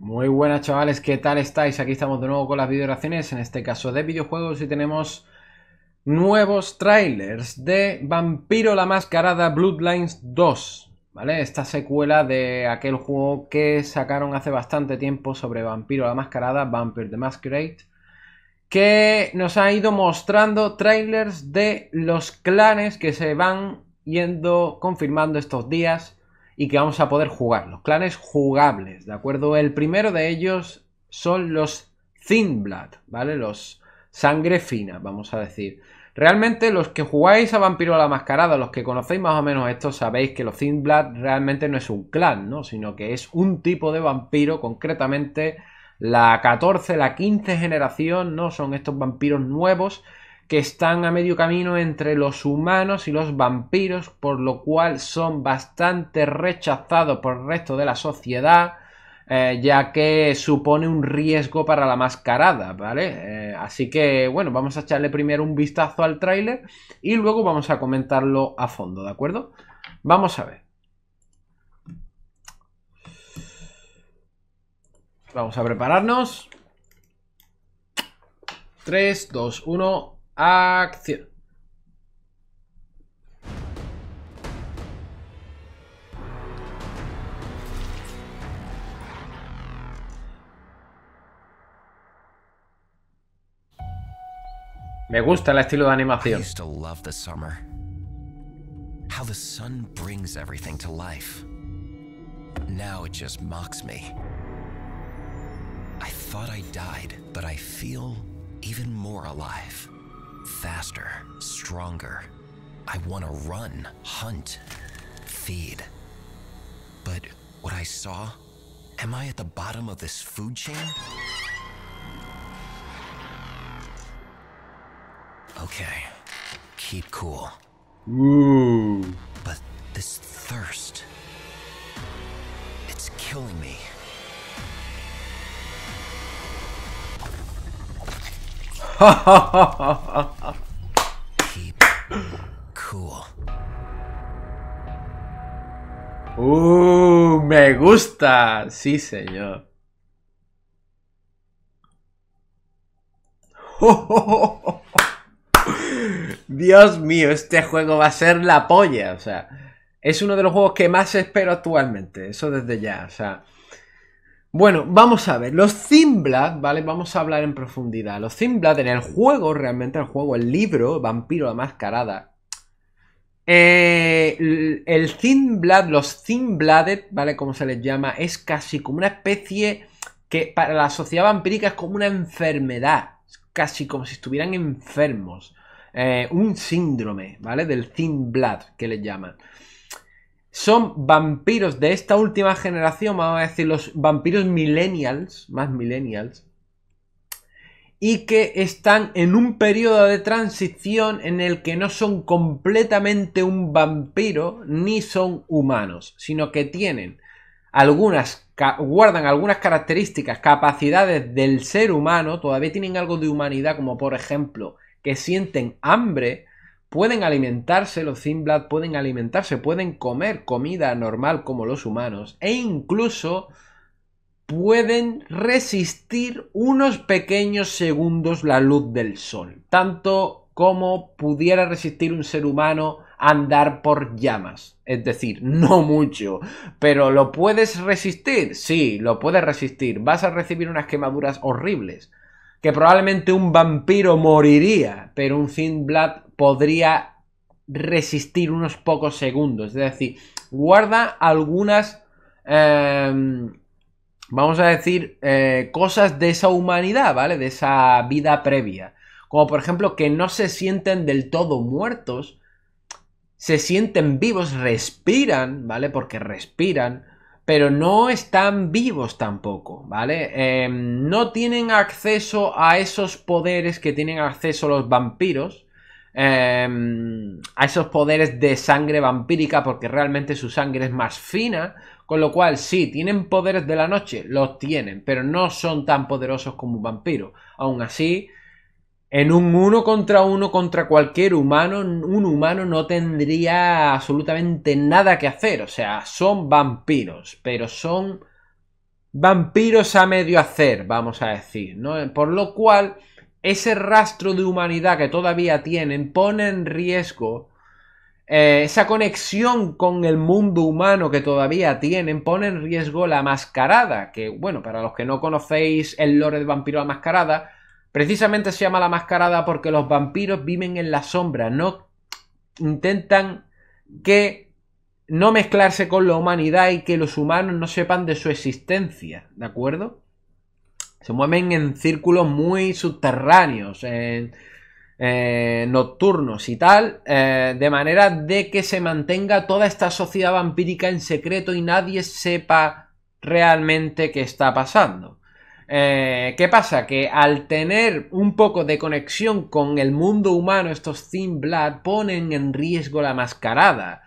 Muy buenas chavales, ¿qué tal estáis? Aquí estamos de nuevo con las videoraciones, en este caso de videojuegos y tenemos nuevos trailers de Vampiro la Mascarada Bloodlines 2, ¿vale? Esta secuela de aquel juego que sacaron hace bastante tiempo sobre Vampiro la Mascarada, Vampire the Masquerade, que nos ha ido mostrando trailers de los clanes que se van yendo confirmando estos días y que vamos a poder jugar. Los clanes jugables, ¿de acuerdo? El primero de ellos son los Thin ¿vale? Los sangre fina, vamos a decir. Realmente los que jugáis a Vampiro a la Mascarada, los que conocéis más o menos esto, sabéis que los Thin realmente no es un clan, ¿no? Sino que es un tipo de vampiro, concretamente la 14, la 15 generación, ¿no? Son estos vampiros nuevos que están a medio camino entre los humanos y los vampiros, por lo cual son bastante rechazados por el resto de la sociedad, eh, ya que supone un riesgo para la mascarada, ¿vale? Eh, así que, bueno, vamos a echarle primero un vistazo al tráiler y luego vamos a comentarlo a fondo, ¿de acuerdo? Vamos a ver. Vamos a prepararnos. 3, 2, 1. Acción. Me gusta el estilo de animación. How the sun brings everything to life. Now it just mocks me. I thought I died, but I feel even more alive. Faster, stronger. I want to run, hunt, feed. But what I saw? Am I at the bottom of this food chain? Okay, keep cool. Ooh. But this thirst, it's killing me. Keep Uh, me gusta. Sí, señor. Dios mío, este juego va a ser la polla. O sea, es uno de los juegos que más espero actualmente. Eso desde ya. O sea, bueno, vamos a ver, los Zimblad, ¿vale? Vamos a hablar en profundidad. Los Zimblad en el juego, realmente el juego, el libro, Vampiro la Mascarada. Eh, el, Thinblad, los Blooded, ¿vale? Como se les llama, es casi como una especie que para la sociedad vampírica es como una enfermedad. Casi como si estuvieran enfermos. Eh, un síndrome, ¿vale? Del Zimblad, que le llaman son vampiros de esta última generación, vamos a decir los vampiros millennials, más millennials, y que están en un periodo de transición en el que no son completamente un vampiro ni son humanos, sino que tienen algunas guardan algunas características, capacidades del ser humano, todavía tienen algo de humanidad, como por ejemplo que sienten hambre, pueden alimentarse, los Zimblad pueden alimentarse, pueden comer comida normal como los humanos e incluso pueden resistir unos pequeños segundos la luz del sol, tanto como pudiera resistir un ser humano andar por llamas. Es decir, no mucho. Pero ¿lo puedes resistir? Sí, lo puedes resistir. Vas a recibir unas quemaduras horribles que probablemente un vampiro moriría, pero un blood podría resistir unos pocos segundos. Es decir, guarda algunas, em, vamos a decir, eh, cosas de esa humanidad, ¿vale? De esa vida previa. Como por ejemplo que no se sienten del todo muertos, se sienten vivos, respiran, ¿vale? Porque respiran pero no están vivos tampoco, ¿vale? Em, no tienen acceso a esos poderes que tienen acceso los vampiros, em, a esos poderes de sangre vampírica, porque realmente su sangre es más fina, con lo cual sí, tienen poderes de la noche, los tienen, pero no son tan poderosos como un vampiro. Aún así, en un uno contra uno contra cualquier humano, un humano no tendría absolutamente nada que hacer. O sea, son vampiros, pero son vampiros a medio hacer, vamos a decir, Por lo cual, ese rastro de humanidad que todavía tienen pone en riesgo eh, esa conexión con el mundo humano que todavía tienen pone en riesgo la mascarada, que bueno, para los que no conocéis el lore del vampiro la mascarada, Precisamente se llama la mascarada porque los vampiros viven en la sombra, no intentan que no mezclarse con la humanidad y que los humanos no sepan de su existencia, ¿de acuerdo? Se mueven en círculos muy subterráneos, eh, nocturnos y tal, eh, de manera de que se mantenga toda esta sociedad vampírica en secreto y nadie sepa realmente qué está pasando. Eh, ¿Qué pasa? Que al tener un poco de conexión con el mundo humano, estos Thin Blood ponen en riesgo la mascarada.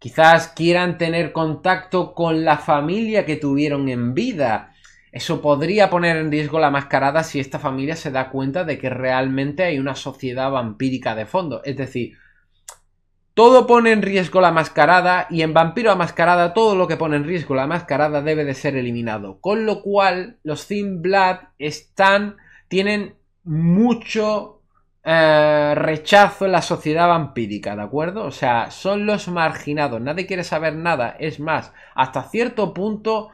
Quizás quieran tener contacto con la familia que tuvieron en vida. Eso podría poner en riesgo la mascarada si esta familia se da cuenta de que realmente hay una sociedad vampírica de fondo. Es decir, todo pone en riesgo la mascarada y en Vampiro a Mascarada todo lo que pone en riesgo la mascarada debe de ser eliminado. Con lo cual los Thin Blood están, tienen mucho eh, rechazo en la sociedad vampírica, ¿de acuerdo? O sea, son los marginados, nadie quiere saber nada. Es más, hasta cierto punto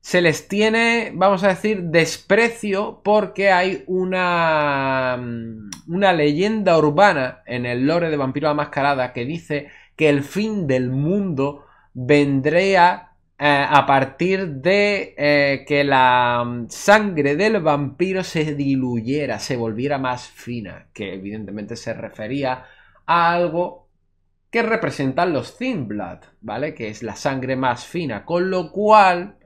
se les tiene, vamos a decir, desprecio porque hay una mm, una leyenda urbana en el lore de Vampiro la Mascarada que dice que el fin del mundo vendría eh, a partir de eh, que la mm, sangre del vampiro se diluyera, se volviera más fina, que evidentemente se refería a algo que representan los Thin Blood, ¿vale? Que es la sangre más fina, con lo cual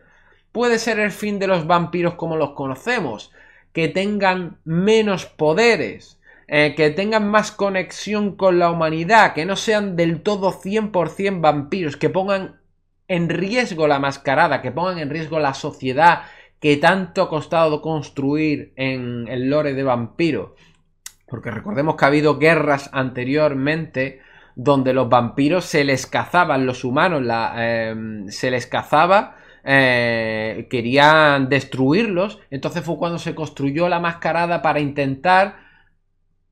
puede ser el fin de los vampiros como los conocemos, que tengan menos poderes, eh, que tengan más conexión con la humanidad, que no sean del todo 100% vampiros, que pongan en riesgo la mascarada, que pongan en riesgo la sociedad que tanto ha costado construir en el lore de vampiro. Porque recordemos que ha habido guerras anteriormente donde los vampiros se les cazaban, los humanos em, se les cazaba, eh, querían destruirlos, entonces fue cuando se construyó la mascarada para intentar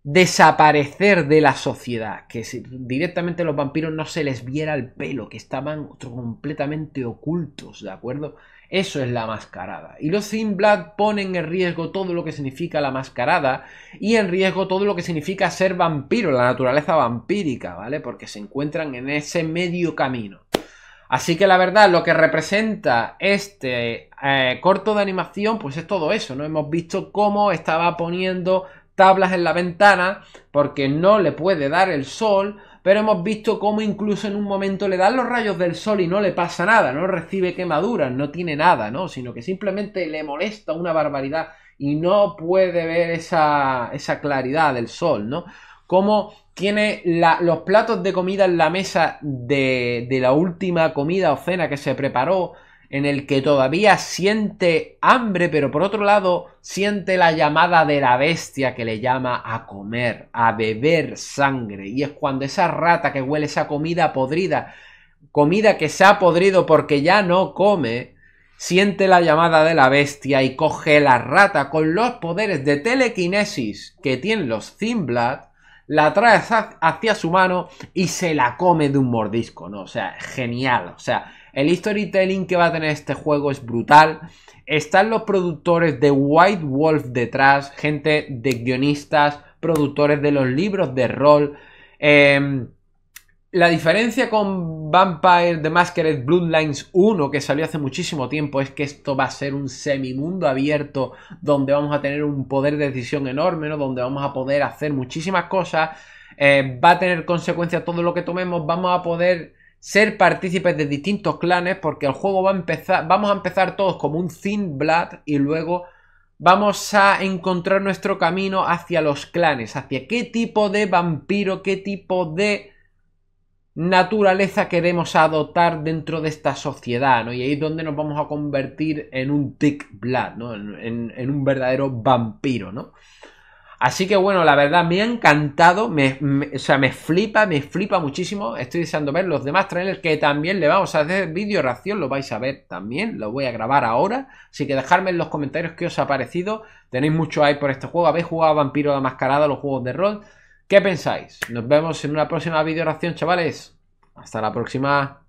desaparecer de la sociedad, que directamente los vampiros no se les viera el pelo, que estaban completamente ocultos, ¿de acuerdo? Eso es la mascarada. Y los Blood ponen en riesgo todo lo que significa la mascarada y en riesgo todo lo que significa ser vampiro, la naturaleza vampírica, ¿vale? Porque se encuentran en ese medio camino. Así que la verdad, lo que representa este eh, corto de animación, pues es todo eso, ¿no? Hemos visto cómo estaba poniendo tablas en la ventana porque no le puede dar el sol, pero hemos visto cómo incluso en un momento le dan los rayos del sol y no le pasa nada, no recibe quemaduras, no tiene nada, ¿no? Sino que simplemente le molesta una barbaridad y no puede ver esa, esa claridad del sol, ¿no? Como tiene los platos de comida en la mesa de, de la última comida o cena que se preparó, en el que todavía siente hambre, pero por otro lado siente la llamada de la bestia que le llama a comer, a beber sangre. Y es cuando esa rata que huele esa comida podrida, comida que se ha podrido porque ya no come, siente la llamada de la bestia y coge la rata con los poderes de telequinesis que tienen los Zimblad, la trae hacia su mano y se la come de un mordisco, ¿no? O sea, genial, o sea el storytelling que va a tener este juego es brutal. Están los productores de White Wolf detrás, gente de guionistas, productores de los libros de rol. Em, la diferencia con Vampire The Masquerade Bloodlines 1, que salió hace muchísimo tiempo, es que esto va a ser un semimundo abierto donde vamos a tener un poder de decisión enorme, Donde vamos a poder hacer muchísimas cosas. Eh, va a tener consecuencias todo lo que tomemos. Vamos a poder ser partícipes de distintos clanes porque el juego va a empezar, vamos a empezar todos como un Thin Blood y luego vamos a encontrar nuestro camino hacia los clanes, hacia qué tipo de vampiro, qué tipo de naturaleza queremos adoptar dentro de esta sociedad, ¿no? Y ahí es donde nos vamos a convertir en un Thick Blood, ¿no? En, en un verdadero vampiro, ¿no? Así que bueno, la verdad me ha encantado, me, o sea, me flipa, me flipa muchísimo. Estoy deseando ver los demás trailers que también le vamos a hacer vídeo reacción, lo vais a ver también, lo voy a grabar ahora. Así que dejadme en los comentarios qué os ha parecido. Tenéis mucho ahí por este juego, habéis jugado a Vampiro la Mascarada, los juegos de rol. ¿Qué pensáis? Nos vemos en una próxima vídeo reacción, chavales. Hasta la próxima.